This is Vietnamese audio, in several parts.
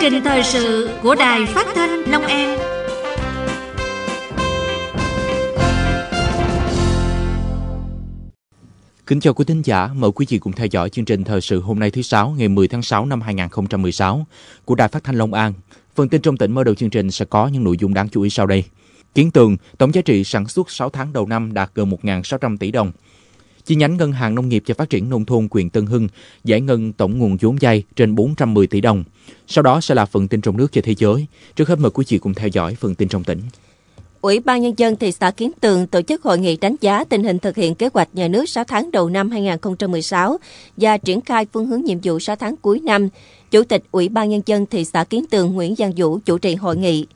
trình thời sự của Đài Phát thanh Long An. Kính chào quý thính giả, mời quý vị cùng theo dõi chương trình thời sự hôm nay thứ sáu ngày 10 tháng 6 năm 2016 của Đài Phát thanh Long An. Phần tin trong tỉnh mở đầu chương trình sẽ có những nội dung đáng chú ý sau đây. Kiến tường, tổng giá trị sản xuất 6 tháng đầu năm đạt gần 1.600 tỷ đồng, Chi nhánh Ngân hàng Nông nghiệp và Phát triển Nông thôn quyền Tân Hưng giải ngân tổng nguồn vốn vay trên 410 tỷ đồng. Sau đó sẽ là phần tin trong nước và thế giới. Trước hết mời quý vị cùng theo dõi phần tin trong tỉnh. Ủy ban Nhân dân thị xã Kiến Tường tổ chức hội nghị đánh giá tình hình thực hiện kế hoạch nhà nước 6 tháng đầu năm 2016 và triển khai phương hướng nhiệm vụ 6 tháng cuối năm. Chủ tịch Ủy ban Nhân dân thị xã Kiến Tường Nguyễn Giang Vũ chủ trì hội nghị.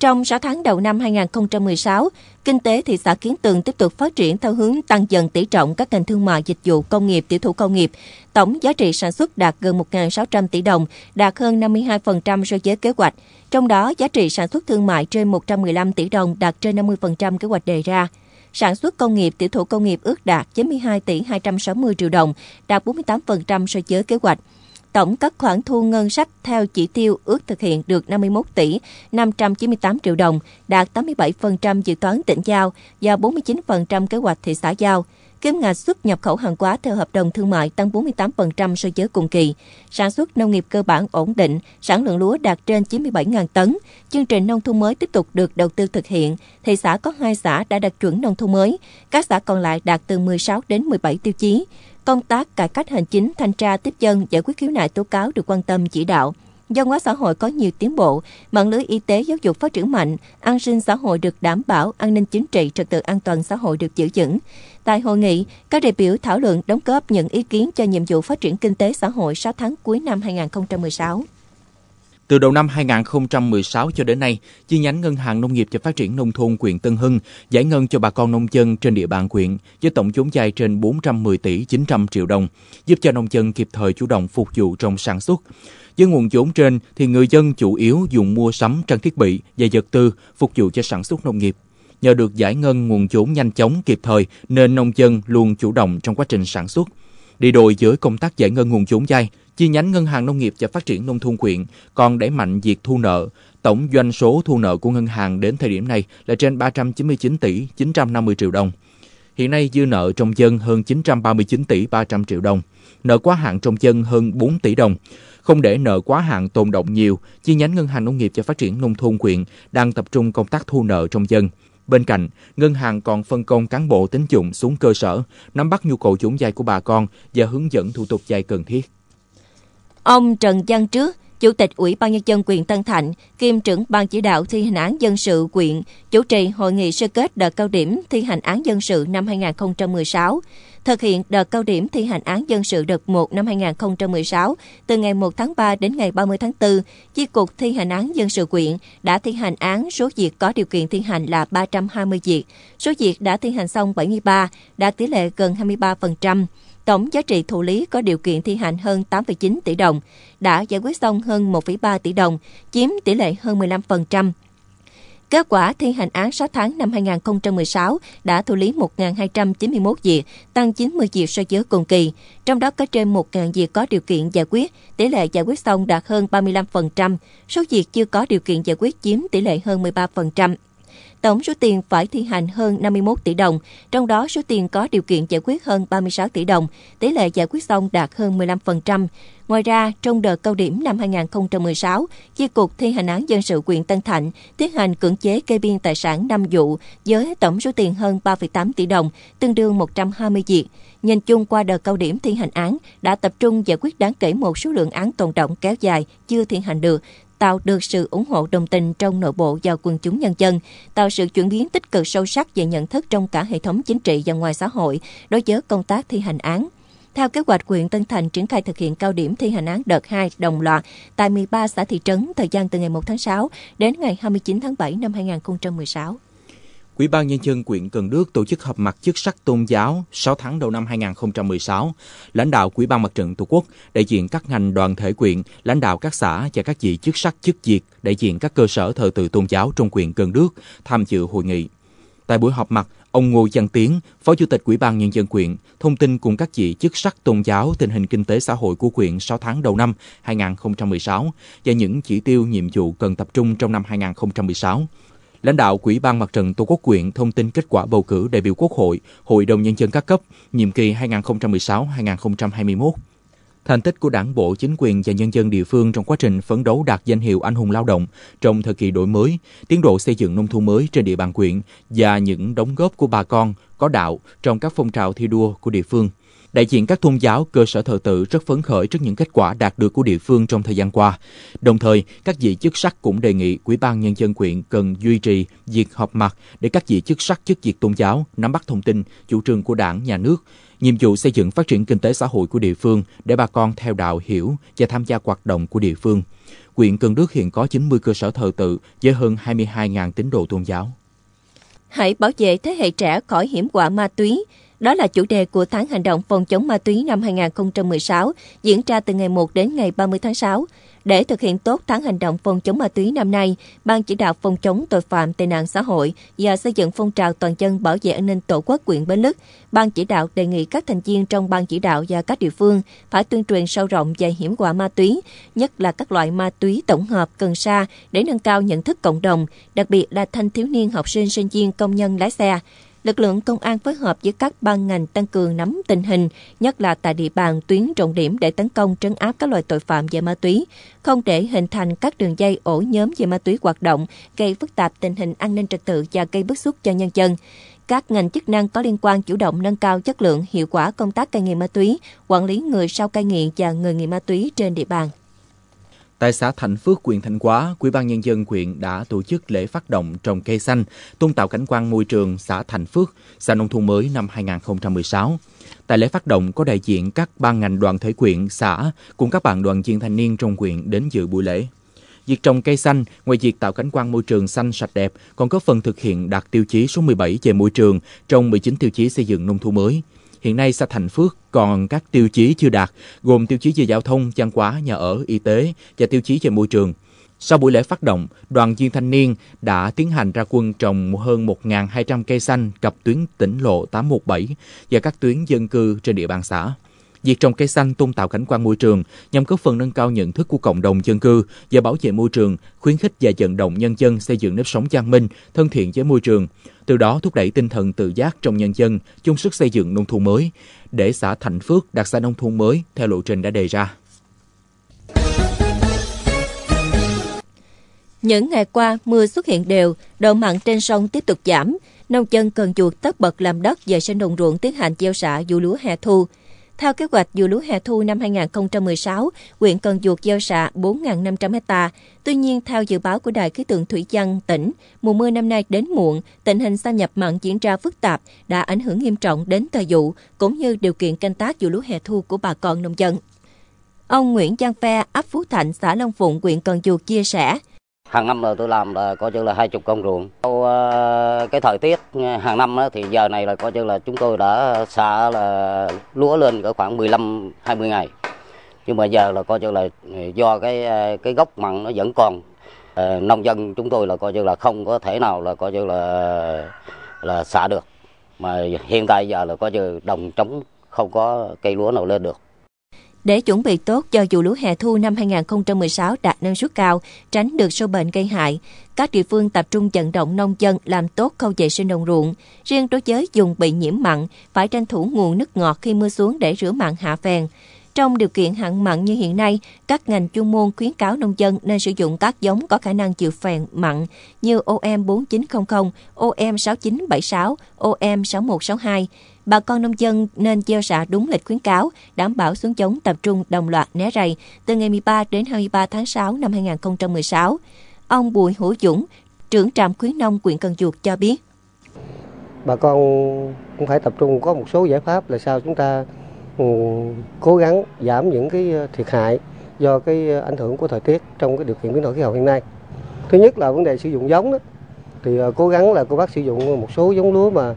Trong 6 tháng đầu năm 2016, kinh tế thị xã Kiến Tường tiếp tục phát triển theo hướng tăng dần tỷ trọng các ngành thương mại, dịch vụ, công nghiệp, tiểu thủ công nghiệp. Tổng giá trị sản xuất đạt gần 1.600 tỷ đồng, đạt hơn 52% so với kế hoạch. Trong đó, giá trị sản xuất thương mại trên 115 tỷ đồng đạt trên 50% kế hoạch đề ra sản xuất công nghiệp tiểu thủ công nghiệp ước đạt 92 tỷ 260 triệu đồng, đạt 48% so với kế hoạch tổng các khoản thu ngân sách theo chỉ tiêu ước thực hiện được 51 tỷ 598 triệu đồng, đạt 87% dự toán tỉnh giao và 49% kế hoạch thị xã giao. Kim ngạch xuất nhập khẩu hàng hóa theo hợp đồng thương mại tăng 48% so với cùng kỳ. Sản xuất nông nghiệp cơ bản ổn định, sản lượng lúa đạt trên 97.000 tấn. Chương trình nông thôn mới tiếp tục được đầu tư thực hiện. Thị xã có 2 xã đã đạt chuẩn nông thôn mới, các xã còn lại đạt từ 16 đến 17 tiêu chí. Công tác cải cách hành chính, thanh tra tiếp dân, giải quyết khiếu nại tố cáo được quan tâm chỉ đạo. Văn hóa xã hội có nhiều tiến bộ, mạng lưới y tế giáo dục phát triển mạnh, an sinh xã hội được đảm bảo, an ninh chính trị, trật tự an toàn xã hội được giữ vững. Tại hội nghị, các đại biểu thảo luận đóng góp những ý kiến cho nhiệm vụ phát triển kinh tế xã hội 6 tháng cuối năm 2016. Từ đầu năm 2016 cho đến nay, chi nhánh Ngân hàng Nông nghiệp và Phát triển Nông thôn Quyện Tân Hưng giải ngân cho bà con nông dân trên địa bàn quyện với tổng vốn dài trên 410 tỷ 900 triệu đồng, giúp cho nông dân kịp thời chủ động phục vụ trong sản xuất. Với nguồn vốn trên thì người dân chủ yếu dùng mua sắm trang thiết bị và vật tư phục vụ cho sản xuất nông nghiệp. Nhờ được giải ngân nguồn vốn nhanh chóng kịp thời nên nông dân luôn chủ động trong quá trình sản xuất. Đi đôi với công tác giải ngân nguồn vốn dài. Chi nhánh Ngân hàng Nông nghiệp và Phát triển Nông thôn huyện còn đẩy mạnh việc thu nợ. Tổng doanh số thu nợ của ngân hàng đến thời điểm này là trên 399 tỷ 950 triệu đồng. Hiện nay dư nợ trong dân hơn 939 tỷ 300 triệu đồng, nợ quá hạn trong dân hơn 4 tỷ đồng. Không để nợ quá hạn tồn động nhiều, chi nhánh Ngân hàng Nông nghiệp và Phát triển Nông thôn huyện đang tập trung công tác thu nợ trong dân. Bên cạnh, ngân hàng còn phân công cán bộ tín dụng xuống cơ sở, nắm bắt nhu cầu vốn vay của bà con và hướng dẫn thủ tục vay cần thiết. Ông Trần Văn Trước, Chủ tịch Ủy ban Nhân dân quyền Tân Thạnh, kiêm trưởng Ban chỉ đạo thi hành án dân sự quyện, chủ trì hội nghị sơ kết đợt cao điểm thi hành án dân sự năm 2016, thực hiện đợt cao điểm thi hành án dân sự đợt 1 năm 2016 từ ngày 1 tháng 3 đến ngày 30 tháng 4, Chi cục thi hành án dân sự quyện đã thi hành án số việc có điều kiện thi hành là 320 việc, số việc đã thi hành xong 73, đạt tỷ lệ gần 23%. Tổng giá trị thụ lý có điều kiện thi hành hơn 8,9 tỷ đồng, đã giải quyết xong hơn 1,3 tỷ đồng, chiếm tỷ lệ hơn 15%. Kết quả thi hành án 6 tháng năm 2016 đã thụ lý 1.291 việc, tăng 90 việc so với cùng kỳ. Trong đó có trên 1.000 việc có điều kiện giải quyết, tỷ lệ giải quyết xong đạt hơn 35%, số việc chưa có điều kiện giải quyết chiếm tỷ lệ hơn 13%. Tổng số tiền phải thi hành hơn 51 tỷ đồng, trong đó số tiền có điều kiện giải quyết hơn 36 tỷ đồng, tỷ lệ giải quyết xong đạt hơn 15%. Ngoài ra, trong đợt cao điểm năm 2016, Chi cục thi hành án dân sự huyện Tân Thạnh tiến hành cưỡng chế kê biên tài sản 5 vụ với tổng số tiền hơn 3,8 tỷ đồng, tương đương 120 diện. Nhìn chung qua đợt cao điểm thi hành án đã tập trung giải quyết đáng kể một số lượng án tồn động kéo dài chưa thi hành được, tạo được sự ủng hộ đồng tình trong nội bộ và quần chúng nhân dân, tạo sự chuyển biến tích cực sâu sắc về nhận thức trong cả hệ thống chính trị và ngoài xã hội đối với công tác thi hành án. Theo kế hoạch, huyện Tân Thành triển khai thực hiện cao điểm thi hành án đợt 2 đồng loạt tại 13 xã thị trấn thời gian từ ngày 1 tháng 6 đến ngày 29 tháng 7 năm 2016. Ủy ban Nhân dân quyện Cần Đức tổ chức họp mặt chức sắc tôn giáo 6 tháng đầu năm 2016. Lãnh đạo Ủy ban Mặt trận Tổ quốc, đại diện các ngành đoàn thể quyện, lãnh đạo các xã và các vị chức sắc chức việc, đại diện các cơ sở thờ tự tôn giáo trong quyện Cần Đức tham dự hội nghị. Tại buổi họp mặt, ông Ngô Văn Tiến, Phó Chủ tịch Ủy ban Nhân dân quyện, thông tin cùng các vị chức sắc tôn giáo tình hình kinh tế xã hội của quyện 6 tháng đầu năm 2016 và những chỉ tiêu nhiệm vụ cần tập trung trong năm 2016. Lãnh đạo Quỹ ban Mặt trận Tổ quốc quyện thông tin kết quả bầu cử đại biểu Quốc hội, Hội đồng Nhân dân các cấp, nhiệm kỳ 2016-2021. Thành tích của đảng bộ, chính quyền và nhân dân địa phương trong quá trình phấn đấu đạt danh hiệu anh hùng lao động trong thời kỳ đổi mới, tiến độ xây dựng nông thôn mới trên địa bàn quyện và những đóng góp của bà con có đạo trong các phong trào thi đua của địa phương – đại diện các tôn giáo, cơ sở thờ tự rất phấn khởi trước những kết quả đạt được của địa phương trong thời gian qua. Đồng thời, các vị chức sắc cũng đề nghị quỹ ban Nhân dân quyện cần duy trì việc họp mặt để các vị chức sắc chức việc tôn giáo nắm bắt thông tin, chủ trương của đảng, nhà nước, nhiệm vụ xây dựng phát triển kinh tế xã hội của địa phương để bà con theo đạo hiểu và tham gia hoạt động của địa phương. Quyện Cần Đức hiện có 90 cơ sở thờ tự với hơn 22.000 tín đồ tôn giáo. Hãy bảo vệ thế hệ trẻ khỏi hiểm họa ma túy, đó là chủ đề của tháng hành động phòng chống ma túy năm 2016, diễn ra từ ngày 1 đến ngày 30 tháng 6. Để thực hiện tốt tháng hành động phòng chống ma túy năm nay, Ban chỉ đạo phòng chống tội phạm tệ nạn xã hội và xây dựng phong trào toàn dân bảo vệ an ninh tổ quốc quyện Bến Lức, Ban chỉ đạo đề nghị các thành viên trong ban chỉ đạo và các địa phương phải tuyên truyền sâu rộng về hiểm quả ma túy, nhất là các loại ma túy tổng hợp cần sa để nâng cao nhận thức cộng đồng, đặc biệt là thanh thiếu niên học sinh sinh viên công nhân lái xe lực lượng công an phối hợp với các ban ngành tăng cường nắm tình hình, nhất là tại địa bàn tuyến trọng điểm để tấn công trấn áp các loại tội phạm về ma túy, không để hình thành các đường dây ổ nhóm về ma túy hoạt động, gây phức tạp tình hình an ninh trật tự và gây bức xúc cho nhân dân các ngành chức năng có liên quan chủ động nâng cao chất lượng, hiệu quả công tác cai nghiện ma túy, quản lý người sau cai nghiện và người nghiện ma túy trên địa bàn. Tại xã Thạnh Phước, huyện Thạnh Quá, Ủy ban Nhân dân huyện đã tổ chức lễ phát động trồng cây xanh, tôn tạo cảnh quan môi trường xã Thạnh Phước, xã nông thôn mới năm 2016. Tại lễ phát động có đại diện các ban ngành đoàn thể huyện, xã cùng các bạn đoàn viên thanh niên trong huyện đến dự buổi lễ. Việc trồng cây xanh, ngoài việc tạo cảnh quan môi trường xanh sạch đẹp, còn có phần thực hiện đạt tiêu chí số 17 về môi trường trong 19 tiêu chí xây dựng nông thôn mới. Hiện nay xã Thành Phước còn các tiêu chí chưa đạt, gồm tiêu chí về giao thông, văn hóa, nhà ở, y tế và tiêu chí về môi trường. Sau buổi lễ phát động, đoàn viên thanh niên đã tiến hành ra quân trồng hơn 1.200 cây xanh cặp tuyến tỉnh lộ 817 và các tuyến dân cư trên địa bàn xã. Việc trồng cây xanh tôn tạo cảnh quan môi trường nhằm góp phần nâng cao nhận thức của cộng đồng dân cư về bảo vệ môi trường, khuyến khích và vận động nhân dân xây dựng nếp sống văn minh, thân thiện với môi trường. Từ đó thúc đẩy tinh thần tự giác trong nhân dân, chung sức xây dựng nông thôn mới để xã Thạnh Phước đạt xã nông thôn mới theo lộ trình đã đề ra. Những ngày qua, mưa xuất hiện đều, độ mặn trên sông tiếp tục giảm. Nông dân cần chuột tất bật làm đất và sinh đồng ruộng tiến hành gieo xạ vụ lúa hè thu. Theo kế hoạch vụ lúa hè thu năm 2016, huyện Cần Duộc gieo xạ 4.500 ha. Tuy nhiên, theo dự báo của Đài khí tượng Thủy văn tỉnh, mùa mưa năm nay đến muộn, tình hình xâm nhập mặn diễn ra phức tạp đã ảnh hưởng nghiêm trọng đến thời vụ, cũng như điều kiện canh tác vụ lúa hè thu của bà con nông dân. Ông Nguyễn Giang Phe, ấp Phú Thạnh, xã Long Phụng, huyện Cần Duộc chia sẻ, hàng năm là tôi làm là coi như là hai chục công ruộng sau ờ, cái thời tiết ờ, hàng năm thì giờ này là coi như là chúng tôi đã xả là lúa lên cỡ khoảng 15 20 ngày nhưng mà giờ là coi như là ờ, do cái cái gốc mặn nó vẫn còn nông dân chúng tôi là coi như là không có thể nào là coi như là là xả được mà hiện tại giờ là coi như đồng trống không có cây lúa nào lên được để chuẩn bị tốt cho vụ lúa hè thu năm 2016 đạt năng suất cao, tránh được sâu bệnh gây hại. Các địa phương tập trung vận động nông dân làm tốt khâu vệ sinh đồng ruộng. Riêng đối với dùng bị nhiễm mặn, phải tranh thủ nguồn nước ngọt khi mưa xuống để rửa mặn hạ phèn. Trong điều kiện hạn mặn như hiện nay, các ngành chuyên môn khuyến cáo nông dân nên sử dụng các giống có khả năng chịu phèn mặn như OM4900, OM6976, OM6162 bà con nông dân nên gieo xạ đúng lịch khuyến cáo, đảm bảo xuống giống tập trung đồng loạt né rầy từ ngày 13 đến 23 tháng 6 năm 2016. Ông Bùi Hữu Dũng, trưởng trạm khuyến nông huyện Cần Duộc cho biết. Bà con cũng phải tập trung có một số giải pháp là sao chúng ta ừ, cố gắng giảm những cái thiệt hại do cái ảnh hưởng của thời tiết trong cái điều kiện biến đổi khí hậu hiện nay. Thứ nhất là vấn đề sử dụng giống đó. Thì à, cố gắng là cô bác sử dụng một số giống lúa mà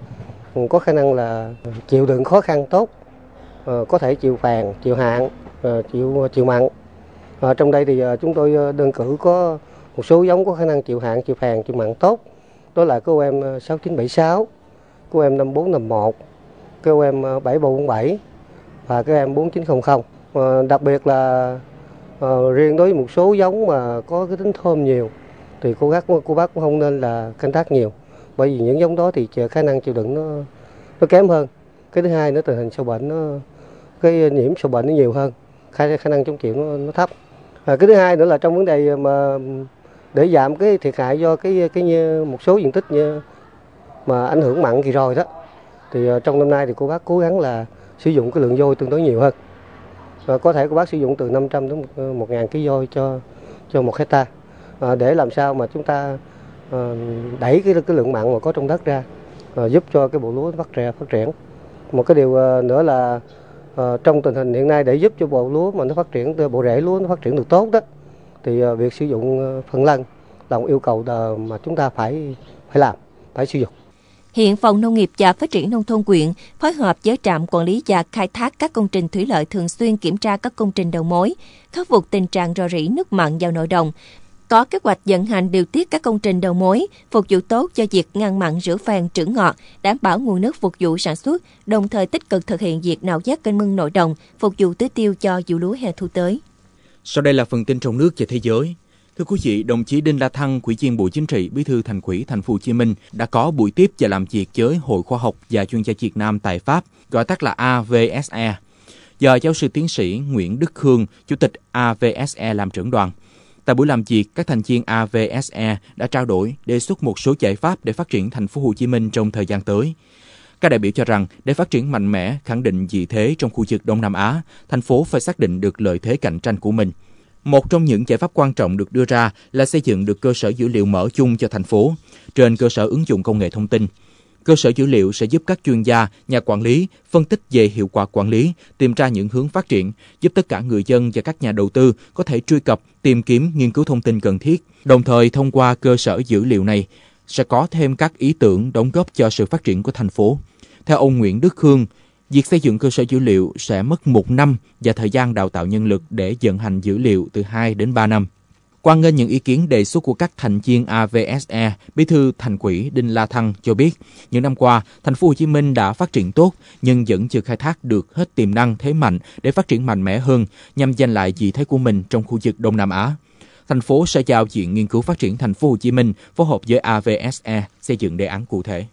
Ừ, có khả năng là chịu đựng khó khăn tốt ờ, có thể chịu phèn chịu hạn ờ, chịu chịu mặn à, trong đây thì chúng tôi đơn cử có một số giống có khả năng chịu hạn chịu phèn chịu mặn tốt đó là cô em 6976 cô em 5451 cô em 7447 và cô em 4900 à, đặc biệt là riêng đối với một số giống mà có cái tính thơm nhiều thì cô gác cô bác cũng không nên là canh tác nhiều bởi vì những giống đó thì khả năng chịu đựng nó nó kém hơn cái thứ hai nữa tình hình sâu bệnh nó cái nhiễm sâu bệnh nó nhiều hơn khả, khả năng chống chịu nó, nó thấp và cái thứ hai nữa là trong vấn đề mà để giảm cái thiệt hại do cái cái như một số diện tích như mà ảnh hưởng mặn kỳ rồi đó thì à, trong năm nay thì cô bác cố gắng là sử dụng cái lượng vôi tương đối nhiều hơn và có thể cô bác sử dụng từ 500 đến 1.000 kg vôi cho cho một hecta à, để làm sao mà chúng ta Ờ, đẩy cái, cái lượng mặn mà có trong đất ra ờ, giúp cho cái bộ lúa bắt triển phát triển một cái điều ờ, nữa là trong tình hình hiện nay để giúp cho bộ lúa mà nó phát triển từ bộ rễ lúa nó phát triển được tốt đó thì việc sử dụng phân lân là một yêu cầu mà chúng ta phải phải làm phải sử dụng Hiện Phòng Nông nghiệp và Phát triển Nông thôn quyện phối hợp với trạm quản lý và khai thác các công trình thủy lợi thường xuyên kiểm tra các công trình đầu mối, khắc phục tình trạng rò rỉ nước mặn vào nội đồng, có kế hoạch vận hành điều tiết các công trình đầu mối, phục vụ tốt cho việc ngăn mặn rửa phèn trữ ngọt, đảm bảo nguồn nước phục vụ sản xuất, đồng thời tích cực thực hiện việc nạo vét kênh mương nội đồng, phục vụ tưới tiêu cho vụ lúa hè thu tới. Sau đây là phần tin trong nước và thế giới. Thưa quý vị, đồng chí Đinh La Thăng, Ủy viên Bộ Chính trị, Bí thư Thành ủy Thành phố Hồ Chí Minh đã có buổi tiếp và làm việc với Hội Khoa học và chuyên gia Việt Nam tại Pháp, gọi tắt là AVSE, do giáo sư tiến sĩ Nguyễn Đức Khương, Chủ tịch AVSE làm trưởng đoàn. Tại buổi làm việc, các thành viên AVSE đã trao đổi, đề xuất một số giải pháp để phát triển thành phố Hồ Chí Minh trong thời gian tới. Các đại biểu cho rằng để phát triển mạnh mẽ, khẳng định vị thế trong khu vực Đông Nam Á, thành phố phải xác định được lợi thế cạnh tranh của mình. Một trong những giải pháp quan trọng được đưa ra là xây dựng được cơ sở dữ liệu mở chung cho thành phố trên cơ sở ứng dụng công nghệ thông tin. Cơ sở dữ liệu sẽ giúp các chuyên gia, nhà quản lý phân tích về hiệu quả quản lý, tìm ra những hướng phát triển, giúp tất cả người dân và các nhà đầu tư có thể truy cập, tìm kiếm, nghiên cứu thông tin cần thiết. Đồng thời, thông qua cơ sở dữ liệu này, sẽ có thêm các ý tưởng đóng góp cho sự phát triển của thành phố. Theo ông Nguyễn Đức Khương, việc xây dựng cơ sở dữ liệu sẽ mất một năm và thời gian đào tạo nhân lực để vận hành dữ liệu từ 2 đến 3 năm. Quan nghênh những ý kiến đề xuất của các thành viên AVSE, Bí thư Thành ủy Đinh La Thăng cho biết, những năm qua, thành phố Hồ Chí Minh đã phát triển tốt nhưng vẫn chưa khai thác được hết tiềm năng thế mạnh để phát triển mạnh mẽ hơn nhằm giành lại vị thế của mình trong khu vực Đông Nam Á. Thành phố sẽ giao diện nghiên cứu phát triển thành phố Hồ Chí Minh phối hợp với AVSE xây dựng đề án cụ thể.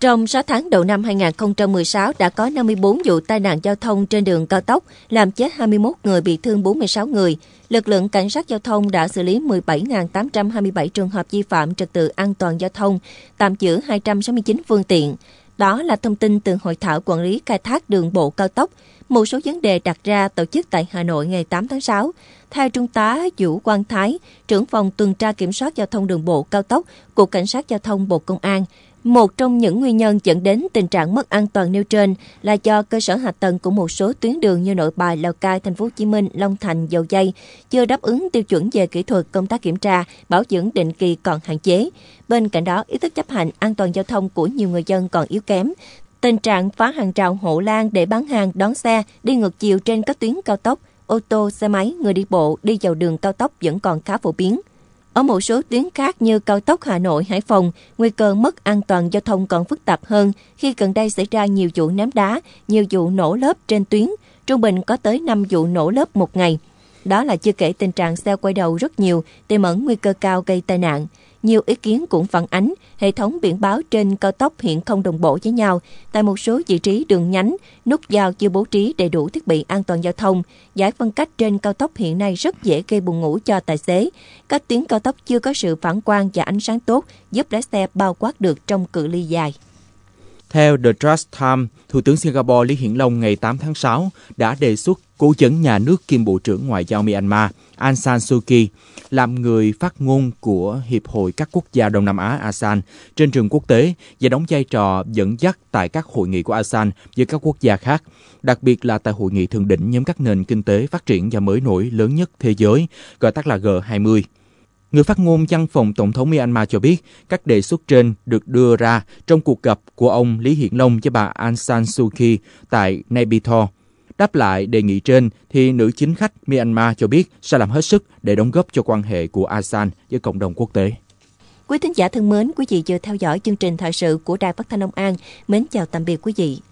Trong 6 tháng đầu năm 2016 đã có 54 vụ tai nạn giao thông trên đường cao tốc, làm chết 21 người bị thương 46 người. Lực lượng cảnh sát giao thông đã xử lý 17.827 trường hợp vi phạm trật tự an toàn giao thông, tạm giữ 269 phương tiện. Đó là thông tin từ Hội thảo quản lý khai thác đường bộ cao tốc, một số vấn đề đặt ra tổ chức tại Hà Nội ngày 8 tháng 6. Theo Trung tá Vũ Quang Thái, trưởng phòng tuần tra kiểm soát giao thông đường bộ cao tốc, Cục Cảnh sát Giao thông Bộ Công an, một trong những nguyên nhân dẫn đến tình trạng mất an toàn nêu trên là do cơ sở hạ tầng của một số tuyến đường như Nội Bài, Lào Cai, Thành phố Hồ Chí Minh, Long Thành, Dầu Dây chưa đáp ứng tiêu chuẩn về kỹ thuật, công tác kiểm tra, bảo dưỡng định kỳ còn hạn chế. Bên cạnh đó, ý thức chấp hành an toàn giao thông của nhiều người dân còn yếu kém. Tình trạng phá hàng rào hộ lan để bán hàng, đón xe, đi ngược chiều trên các tuyến cao tốc, ô tô, xe máy, người đi bộ đi vào đường cao tốc vẫn còn khá phổ biến. Ở một số tuyến khác như cao tốc Hà Nội Hải Phòng, nguy cơ mất an toàn giao thông còn phức tạp hơn khi gần đây xảy ra nhiều vụ ném đá, nhiều vụ nổ lớp trên tuyến, trung bình có tới 5 vụ nổ lớp một ngày. Đó là chưa kể tình trạng xe quay đầu rất nhiều, tiềm ẩn nguy cơ cao gây tai nạn nhiều ý kiến cũng phản ánh hệ thống biển báo trên cao tốc hiện không đồng bộ với nhau. Tại một số vị trí đường nhánh, nút giao chưa bố trí đầy đủ thiết bị an toàn giao thông. Giải phân cách trên cao tốc hiện nay rất dễ gây buồn ngủ cho tài xế. Các tuyến cao tốc chưa có sự phản quang và ánh sáng tốt giúp lái xe bao quát được trong cự ly dài. Theo The Trust Times, Thủ tướng Singapore Lý Hiển Long ngày 8 tháng 6 đã đề xuất cố vấn nhà nước kiêm Bộ trưởng Ngoại giao Myanmar Aung San Suu Kyi làm người phát ngôn của Hiệp hội các quốc gia Đông Nam Á ASEAN trên trường quốc tế và đóng vai trò dẫn dắt tại các hội nghị của ASEAN với các quốc gia khác, đặc biệt là tại hội nghị thượng đỉnh nhóm các nền kinh tế phát triển và mới nổi lớn nhất thế giới, gọi tắt là G20. Người phát ngôn văn phòng Tổng thống Myanmar cho biết các đề xuất trên được đưa ra trong cuộc gặp của ông Lý Hiển Long với bà Aung San Suu Kyi tại Naypyidaw. Đáp lại đề nghị trên, thì nữ chính khách Myanmar cho biết sẽ làm hết sức để đóng góp cho quan hệ của ASEAN với cộng đồng quốc tế. Quý thính giả thân mến, quý vị vừa theo dõi chương trình thời sự của Đài Phát thanh Long An. Mến chào tạm biệt quý vị.